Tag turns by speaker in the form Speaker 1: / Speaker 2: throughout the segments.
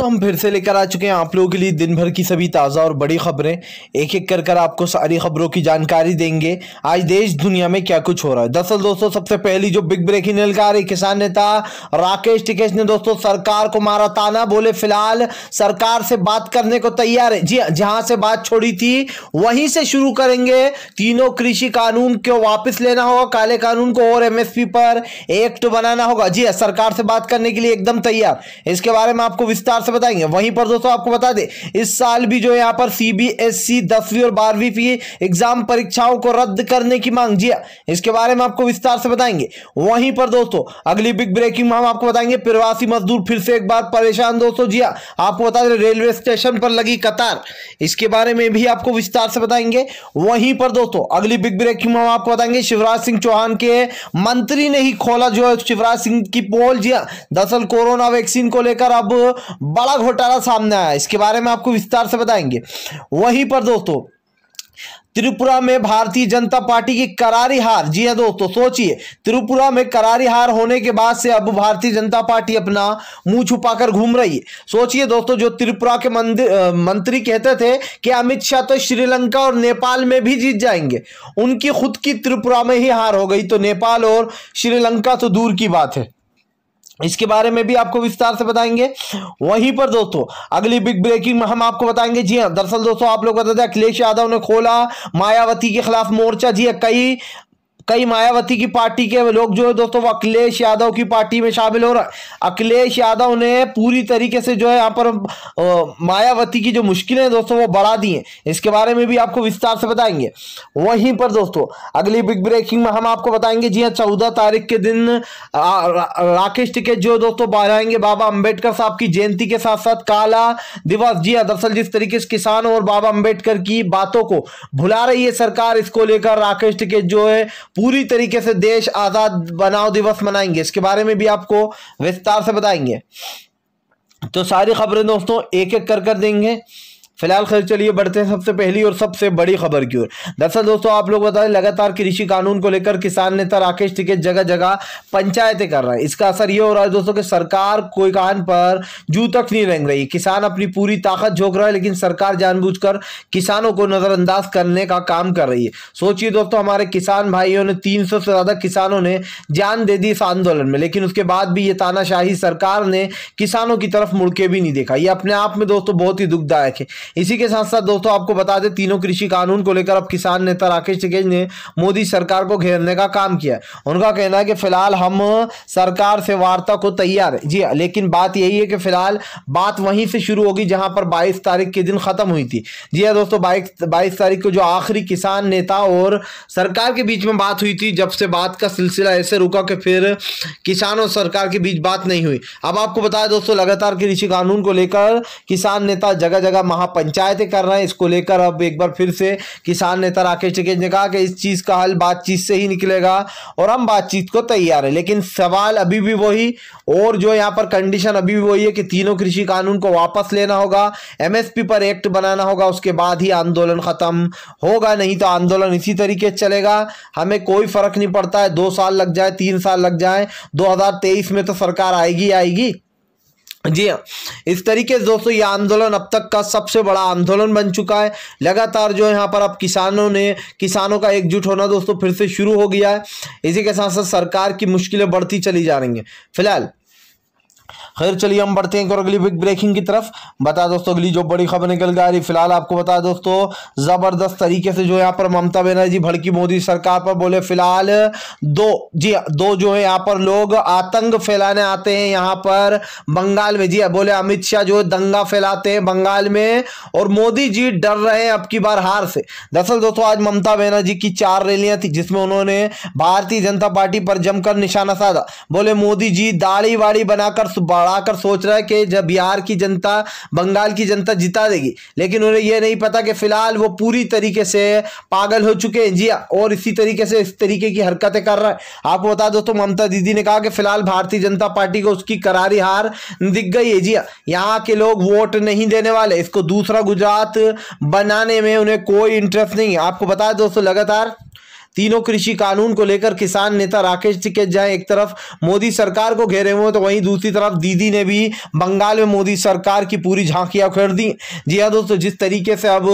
Speaker 1: तो हम फिर से लेकर आ चुके हैं आप लोगों के लिए दिन भर की सभी ताज़ा और बड़ी खबरें एक एक कर कर आपको सारी खबरों की जानकारी देंगे आज देश दुनिया में क्या कुछ हो रहा है दरअसल दोस्तों सबसे पहली जो बिग ब्रेकिंग निकल रही किसान नेता राकेश टिकेश ने दोस्तों सरकार को मारा ताना बोले फिलहाल सरकार से बात करने को तैयार है जी हाँ, जहाँ से बात छोड़ी थी वहीं से शुरू करेंगे तीनों कृषि कानून को वापस लेना होगा काले कानून को और एमएसपी पर एक्ट बनाना होगा जी हाँ, सरकार से बात करने के लिए एकदम तैयार इसके बारे में आपको विस्तार से बताएंगे वहीं पर दोस्तों आपको बता दें इस साल भी जो यहाँ पर सीबीएसई e दसवीं और बारहवीं की एग्जाम परीक्षाओं को रद्द करने की मांग जी हाँ, इसके बारे में आपको विस्तार से बताएंगे वहीं पर दोस्तों अगली बिग ब्रेकिंग में हम आपको बताएंगे प्रवासी मजदूर फिर से एक बार परेशान दोस्तों जी हाँ, आपको बता दें रेलवे स्टेशन पर लगी कतार इसके बारे में भी आपको विस्तार से बताएंगे वहीं पर दोस्तों अगली बिग ब्रेकिंग में हम आपको बताएंगे शिवराज सिंह चौहान के मंत्री ने ही खोला जो है शिवराज सिंह की पोल जी हाँ, दरअसल कोरोना वैक्सीन को लेकर अब बड़ा घोटाला सामने आया इसके बारे में आपको विस्तार से बताएंगे वहीं पर दोस्तों त्रिपुरा में भारतीय जनता पार्टी की करारी हार जी हाँ दोस्तों सोचिए त्रिपुरा में करारी हार होने के बाद से अब भारतीय जनता पार्टी अपना मुंह छुपाकर घूम रही है सोचिए दोस्तों जो त्रिपुरा के मंत्री कहते थे कि अमित शाह तो श्रीलंका और नेपाल में भी जीत जाएंगे उनकी खुद की त्रिपुरा में ही हार हो गई तो नेपाल और श्रीलंका तो दूर की बात है इसके बारे में भी आपको विस्तार से बताएंगे वहीं पर दोस्तों अगली बिग ब्रेकिंग में हम आपको बताएंगे जी हाँ दरअसल दोस्तों आप लोग बताते हैं अखिलेश यादव ने खोला मायावती के खिलाफ मोर्चा जी हाँ, कई कई मायावती की पार्टी के लोग जो है दोस्तों वो अखिलेश यादव की पार्टी में शामिल हो रहा अखिलेश यादव ने पूरी तरीके से जो है यहाँ पर मायावती की जो मुश्किलें हैं दोस्तों वो बढ़ा दी हैं इसके बारे में भी आपको विस्तार से बताएंगे वहीं पर दोस्तों अगली बिग ब्रेकिंग में हम आपको बताएंगे जी हाँ चौदह तारीख के दिन राकेश टिकट जो दोस्तों बनाएंगे बाबा अम्बेडकर साहब की जयंती के साथ साथ काला दिवस जी हाँ दरअसल जिस तरीके से किसान और बाबा अम्बेडकर की बातों को भुला रही है सरकार इसको लेकर राकेश टिकट जो है पूरी तरीके से देश आज़ाद बनाओ दिवस मनाएंगे इसके बारे में भी आपको विस्तार से बताएंगे तो सारी खबरें दोस्तों एक एक कर कर देंगे फिलहाल खैर चलिए बढ़ते हैं सबसे पहली और सबसे बड़ी खबर की ओर दरअसल दोस्तों आप लोग बता दें लगातार कृषि कानून को लेकर किसान नेता राकेश टिकेट जगह जगह पंचायतें कर रहे हैं इसका असर ये हो रहा है दोस्तों कि सरकार कोई कान पर जू तक नहीं रंग रही किसान अपनी पूरी ताकत झोंक रहा है लेकिन सरकार जानबूझकर किसानों को नज़रअंदाज करने का काम कर रही है सोचिए दोस्तों हमारे किसान भाइयों ने तीन से ज़्यादा किसानों ने जान दे दी इस आंदोलन में लेकिन उसके बाद भी ये तानाशाही सरकार ने किसानों की तरफ मुड़के भी नहीं देखा ये अपने आप में दोस्तों बहुत ही दुखदायक है इसी के साथ साथ दोस्तों आपको बता दें तीनों कृषि कानून को लेकर अब किसान नेता राकेश टिकेज ने मोदी सरकार को घेरने का काम किया उनका कहना है कि फिलहाल हम सरकार से वार्ता को तैयार है जी हाँ, लेकिन बात यही है कि फिलहाल बात वहीं से शुरू होगी जहां पर बाईस तारीख के दिन ख़त्म हुई थी जी हाँ दोस्तों बाईस बाईस तारीख को जो आखिरी किसान नेता और सरकार के बीच में बात हुई थी जब से बात का सिलसिला ऐसे रुका कि फिर किसान और सरकार के बीच बात नहीं हुई अब आपको बताया दोस्तों लगातार कृषि कानून को लेकर किसान नेता जगह जगह महापरी पंचायतें कर रहे हैं इसको लेकर अब एक बार फिर से किसान नेता राकेश टिकैत ने कहा कि इस चीज़ का हल बातचीत से ही निकलेगा और हम बातचीत को तैयार है लेकिन सवाल अभी भी वही और जो यहाँ पर कंडीशन अभी भी वही है कि तीनों कृषि कानून को वापस लेना होगा एम पर एक्ट बनाना होगा उसके बाद ही आंदोलन खत्म होगा नहीं तो आंदोलन इसी तरीके चलेगा हमें कोई फर्क नहीं पड़ता है दो साल लग जाए तीन साल लग जाए 2023 में तो सरकार आएगी आएगी जी हाँ इस तरीके से दोस्तों ये आंदोलन अब तक का सबसे बड़ा आंदोलन बन चुका है लगातार जो यहाँ पर अब किसानों ने किसानों का एकजुट होना दोस्तों फिर से शुरू हो गया है इसी के साथ साथ सरकार की मुश्किलें बढ़ती चली जा रही हैं फिलहाल खैर चलिए हम बढ़ते हैं और अगली बिग ब्रेकिंग की तरफ बता दोस्तों अगली जो बड़ी खबर निकल कर आ रही फिलहाल आपको बता दोस्तों ज़बरदस्त तरीके से जो यहाँ पर ममता बनर्जी भड़की मोदी सरकार पर बोले फिलहाल दो जी हाँ, दो जो है यहाँ पर लोग आतंक फैलाने आते हैं यहाँ पर बंगाल में जी हाँ, बोले अमित शाह जो दंगा फैलाते हैं बंगाल में और मोदी जी डर रहे हैं अब की बार हार से दरअसल दोस्तों आज ममता बनर्जी की चार रैलियां थी जिसमें उन्होंने भारतीय जनता पार्टी पर जमकर निशाना साधा बोले मोदी जी दाढ़ी वाड़ी बनाकर बढ़ाकर सोच रहा है कि जब बिहार की जनता बंगाल की जनता जिता देगी लेकिन उन्हें यह नहीं पता कि फिलहाल वो पूरी तरीके से पागल हो चुके हैं जी हाँ, और इसी तरीके से इस तरीके की हरकतें कर रहा है आपको बता दो तो ममता दीदी ने कहा कि फिलहाल भारतीय जनता पार्टी को उसकी करारी हार दिख गई है जी हाँ, यहाँ के लोग वोट नहीं देने वाले इसको दूसरा गुजरात बनाने में उन्हें कोई इंटरेस्ट नहीं है आपको बताया दोस्तों लगातार तीनों कृषि कानून को लेकर किसान नेता राकेश टिकैत जहां एक तरफ मोदी सरकार को घेरे हुए तो वहीं दूसरी तरफ दीदी ने भी बंगाल में मोदी सरकार की पूरी झांकियां उखेड़ दी जी हाँ दोस्तों जिस तरीके से अब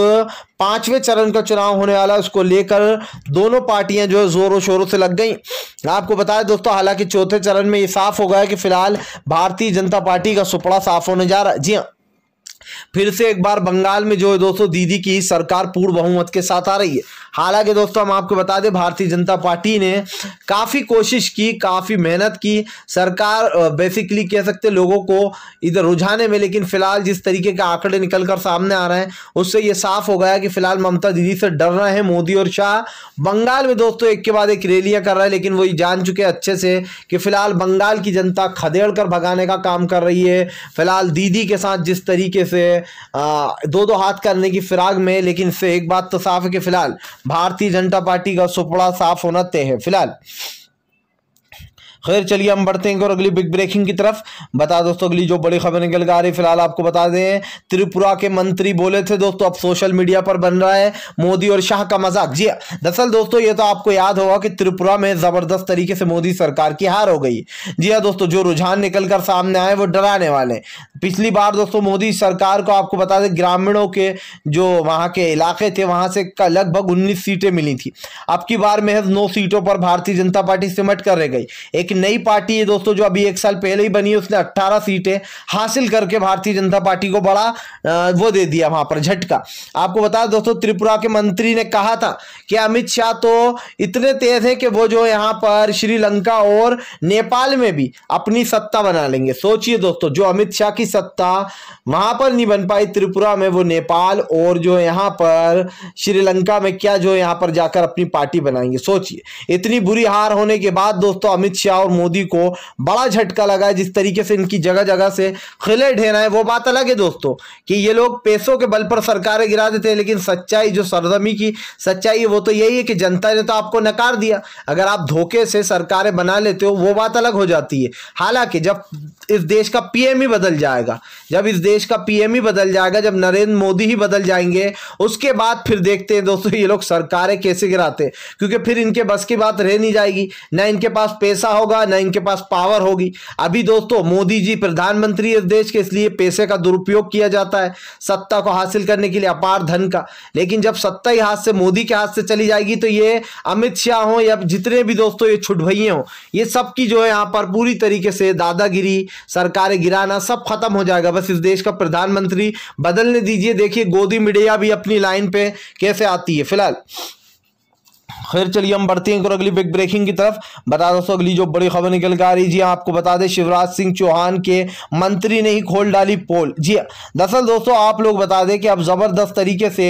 Speaker 1: पांचवें चरण का चुनाव होने वाला है उसको लेकर दोनों पार्टियां जो है जोरों शोरों से लग गई आपको बताया दोस्तों हालांकि चौथे चरण में ये साफ हो गया कि फिलहाल भारतीय जनता पार्टी का सुपड़ा साफ होने जा रहा है जी हाँ फिर से एक बार बंगाल में जो है दोस्तों दीदी की सरकार पूर्ण बहुमत के साथ आ रही है हालांकि दोस्तों हम आपको बता दें भारतीय जनता पार्टी ने काफ़ी कोशिश की काफ़ी मेहनत की सरकार बेसिकली कह सकते लोगों को इधर रुझाने में लेकिन फिलहाल जिस तरीके का आंकड़े निकल कर सामने आ रहे हैं उससे ये साफ हो गया कि फिलहाल ममता दीदी से डर रहे हैं मोदी और शाह बंगाल में दोस्तों एक के बाद एक रैलियां कर रहे हैं लेकिन वो ये जान चुके अच्छे से कि फिलहाल बंगाल की जनता खदेड़ कर भगाने का काम कर रही है फिलहाल दीदी के साथ जिस तरीके से से दो दो हाथ करने की फिराग में लेकिन इससे एक बात तो साफ है कि फिलहाल भारतीय जनता पार्टी का सुपड़ा साफ होना तय है फिलहाल खैर चलिए हम बढ़ते हैं और अगली बिग ब्रेकिंग की तरफ बता दोस्तों अगली जो बड़ी खबर निकल के आ रही फिलहाल आपको बता दें त्रिपुरा के मंत्री बोले थे दोस्तों अब सोशल मीडिया पर बन रहा है मोदी और शाह का मजाक जी हाँ, दरअसल दोस्तों ये तो आपको याद होगा कि त्रिपुरा में जबरदस्त तरीके से मोदी सरकार की हार हो गई जी हाँ दोस्तों जो रुझान निकल कर सामने आए वो डराने वाले पिछली बार दोस्तों मोदी सरकार को आपको बता दें ग्रामीणों के जो वहाँ के इलाके थे वहाँ से लगभग उन्नीस सीटें मिली थी अब की बार महज नौ सीटों पर भारतीय जनता पार्टी सिमट कर रह गई एक नई पार्टी है दोस्तों जो अभी एक साल पहले ही बनी है उसने 18 सीटें हासिल करके भारतीय जनता पार्टी को बड़ा वो दे दिया वहां पर झटका आपको बता दोस्तों त्रिपुरा के मंत्री ने कहा था कि अमित शाह तो इतने तेज है कि वो जो यहाँ पर श्रीलंका और नेपाल में भी अपनी सत्ता बना लेंगे सोचिए दोस्तों जो अमित शाह की सत्ता वहां पर नहीं बन पाई त्रिपुरा में वो नेपाल और जो यहाँ पर श्रीलंका में क्या जो यहाँ पर जाकर अपनी पार्टी बनाएंगे सोचिए इतनी बुरी हार होने के बाद दोस्तों अमित शाह और मोदी को बड़ा झटका लगा है जिस तरीके से इनकी जगह जगह से खिले ढेरा है वो बात अलग है दोस्तों कि ये लोग पैसों के बल पर सरकारें गिरा देते हैं लेकिन सच्चाई जो सरजमी की सच्चाई है वो तो यही है कि जनता ने तो आपको नकार दिया अगर आप धोखे से सरकारें बना लेते हो वो बात अलग हो जाती है हालांकि जब इस देश का पीएम ही बदल जाएगा जब इस देश का पीएम ही बदल जाएगा जब नरेंद्र मोदी ही बदल जाएंगे उसके बाद फिर देखते हैं दोस्तों ये लोग सरकारें कैसे गिराते क्योंकि फिर इनके बस की बात रह नहीं जाएगी ना इनके पास पैसा होगा होगा ना इनके पास पावर होगी अभी दोस्तों मोदी जी प्रधानमंत्री इस देश के इसलिए पैसे का दुरुपयोग किया जाता है सत्ता को हासिल करने के लिए अपार धन का लेकिन जब सत्ता ही हाथ से मोदी के हाथ से चली जाएगी तो ये अमित शाह हो या जितने भी दोस्तों ये छुटभइये हों ये सबकी जो है यहाँ पर पूरी तरीके से दादागिरी सरकारें गिराना सब खत्म हो जाएगा बस इस देश का प्रधानमंत्री बदलने दीजिए देखिए गोदी मीडिया भी अपनी लाइन पे कैसे आती है फिलहाल खैर चलिए हम बढ़ते हैं अगली बिग ब्रेकिंग की तरफ बता दोस्तों अगली जो बड़ी खबर निकल कर आ रही जी हाँ, आपको बता दें शिवराज सिंह चौहान के मंत्री ने ही खोल डाली पोल जी हाँ, दरअसल दोस्तों आप लोग बता दें कि अब ज़बरदस्त तरीके से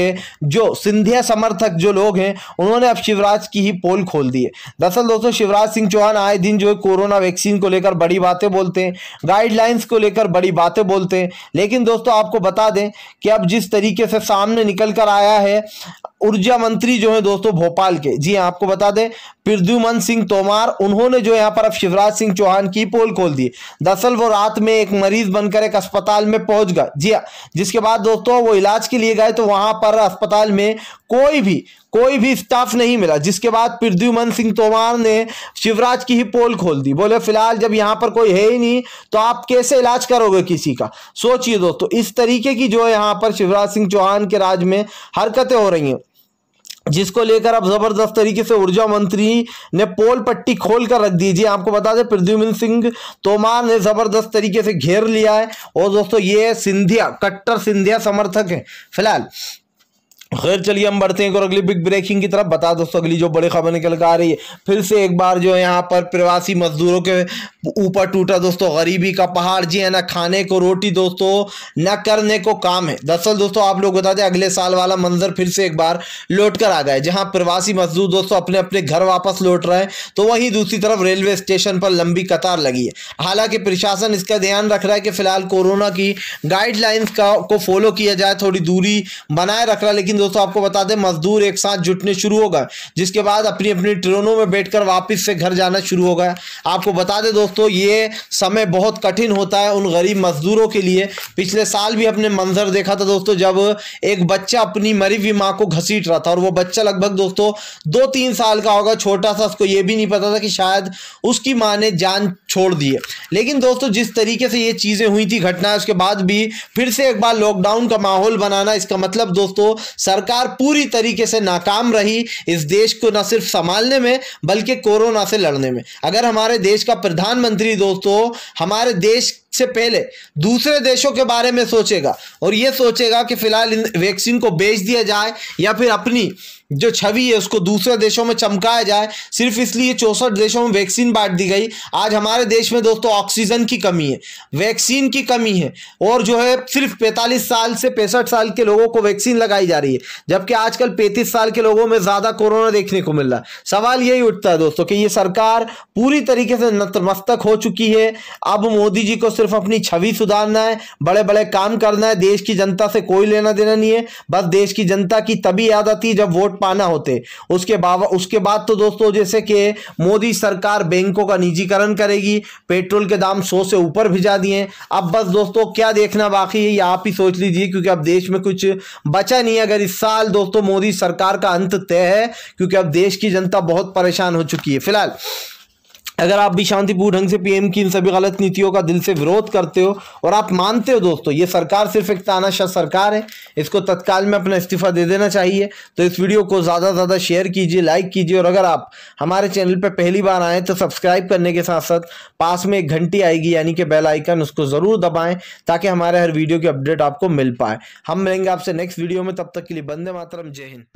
Speaker 1: जो सिंधिया समर्थक जो लोग हैं उन्होंने अब शिवराज की ही पोल खोल दी है दरअसल दोस्तों शिवराज सिंह चौहान आए दिन जो है कोरोना वैक्सीन को लेकर बड़ी बातें बोलते हैं गाइडलाइंस को लेकर बड़ी बातें बोलते हैं लेकिन दोस्तों आपको बता दें कि अब जिस तरीके से सामने निकल कर आया है ऊर्जा मंत्री जो है दोस्तों भोपाल के जी हाँ, आपको बता दें प्रद्युमन सिंह तोमार उन्होंने जो यहाँ पर अब शिवराज सिंह चौहान की पोल खोल दी दरअसल वो रात में एक मरीज बनकर एक अस्पताल में पहुंच गए जी हाँ जिसके बाद दोस्तों वो इलाज के लिए गए तो वहां पर अस्पताल में कोई भी कोई भी स्टाफ नहीं मिला जिसके बाद प्रद्युमन सिंह तोमार ने शिवराज की ही पोल खोल दी बोले फिलहाल जब यहाँ पर कोई है ही नहीं तो आप कैसे इलाज करोगे किसी का सोचिए दोस्तों इस तरीके की जो यहाँ पर शिवराज सिंह चौहान के राज में हरकतें हो रही हैं जिसको लेकर अब जबरदस्त तरीके से ऊर्जा मंत्री ने पोल पट्टी खोल कर रख दीजिए आपको बता दें प्रद्युमन सिंह तोमार ने जबरदस्त तरीके से घेर लिया है और दोस्तों ये सिंधिया कट्टर सिंधिया समर्थक है फिलहाल खैर चलिए हम बढ़ते हैं और अगली बिग ब्रेकिंग की तरफ बता दोस्तों अगली जो बड़ी खबर निकल कर आ रही है फिर से एक बार जो है यहाँ पर प्रवासी मजदूरों के ऊपर टूटा दोस्तों गरीबी का पहाड़ जी है हाँ, ना खाने को रोटी दोस्तों ना करने को काम है दरअसल दोस्तों आप लोग बता दें अगले साल वाला मंजर फिर से एक बार लौट कर आ गए जहाँ प्रवासी मजदूर दोस्तों अपने अपने घर वापस लौट रहे हैं तो वहीं दूसरी तरफ रेलवे स्टेशन पर लंबी कतार लगी है हालांकि प्रशासन इसका ध्यान रख रहा है कि फिलहाल कोरोना की गाइडलाइंस का को फॉलो किया जाए थोड़ी दूरी बनाए रख रहा है लेकिन दोस्तों आपको बता दें मजदूर एक साथ जुटने शुरू हो गए जिसके बाद अपनी अपनी ट्रेनों में बैठकर वापस से घर जाना शुरू हो गया आपको बता दें दोस्तों ये समय बहुत कठिन होता है उन गरीब मजदूरों के लिए पिछले साल भी अपने मंजर देखा था दोस्तों जब एक बच्चा अपनी मरी हुई माँ को घसीट रहा था और वो बच्चा लगभग दोस्तों दो तीन साल का होगा छोटा सा उसको ये भी नहीं पता था कि शायद उसकी माँ ने जान छोड़ दिए लेकिन दोस्तों जिस तरीके से ये चीज़ें हुई थी घटना उसके बाद भी फिर से एक बार लॉकडाउन का माहौल बनाना इसका मतलब दोस्तों सरकार पूरी तरीके से नाकाम रही इस देश को न सिर्फ संभालने में बल्कि कोरोना से लड़ने में अगर हमारे देश का प्रधानमंत्री दोस्तों हमारे देश से पहले दूसरे देशों के बारे में सोचेगा और ये सोचेगा कि फिलहाल इन वैक्सीन को बेच दिया जाए या फिर अपनी जो छवि है उसको दूसरे देशों में चमकाया जाए सिर्फ इसलिए चौंसठ देशों में वैक्सीन बांट दी गई आज हमारे देश में दोस्तों ऑक्सीजन की कमी है वैक्सीन की कमी है और जो है सिर्फ 45 साल से पैंसठ साल के लोगों को वैक्सीन लगाई जा रही है जबकि आजकल 35 साल के लोगों में ज़्यादा कोरोना देखने को मिल रहा है सवाल यही उठता है दोस्तों कि ये सरकार पूरी तरीके से नतमस्तक हो चुकी है अब मोदी जी को सिर्फ सिर्फ अपनी छवि सुधारना है बड़े बड़े काम करना है देश की जनता से कोई लेना देना नहीं है बस देश की जनता की तभी याद आती जब वोट पाना होते उसके बाबा उसके बाद तो दोस्तों जैसे कि मोदी सरकार बैंकों का निजीकरण करेगी पेट्रोल के दाम सौ से ऊपर भिजा दिए अब बस दोस्तों क्या देखना बाकी है ये आप ही सोच लीजिए क्योंकि अब देश में कुछ बचा नहीं है अगर इस साल दोस्तों मोदी सरकार का अंत तय है क्योंकि अब देश की जनता बहुत परेशान हो चुकी है फिलहाल अगर आप भी शांतिपूर्ण ढंग से पीएम की इन सभी गलत नीतियों का दिल से विरोध करते हो और आप मानते हो दोस्तों ये सरकार सिर्फ एक तानाशाह सरकार है इसको तत्काल में अपना इस्तीफा दे देना चाहिए तो इस वीडियो को ज़्यादा से ज़्यादा शेयर कीजिए लाइक कीजिए और अगर आप हमारे चैनल पर पहली बार आएँ तो सब्सक्राइब करने के साथ साथ पास में एक घंटी आएगी यानी कि बेल आइकन उसको ज़रूर दबाएँ ताकि हमारे हर वीडियो की अपडेट आपको मिल पाए हम मिलेंगे आपसे नेक्स्ट वीडियो में तब तक के लिए बंदे मातरम जय हिंद